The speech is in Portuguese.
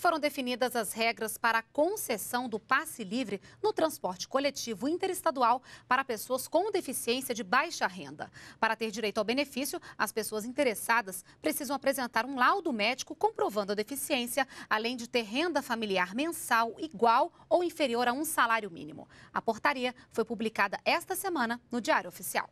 foram definidas as regras para a concessão do passe livre no transporte coletivo interestadual para pessoas com deficiência de baixa renda. Para ter direito ao benefício, as pessoas interessadas precisam apresentar um laudo médico comprovando a deficiência, além de ter renda familiar mensal igual ou inferior a um salário mínimo. A portaria foi publicada esta semana no Diário Oficial.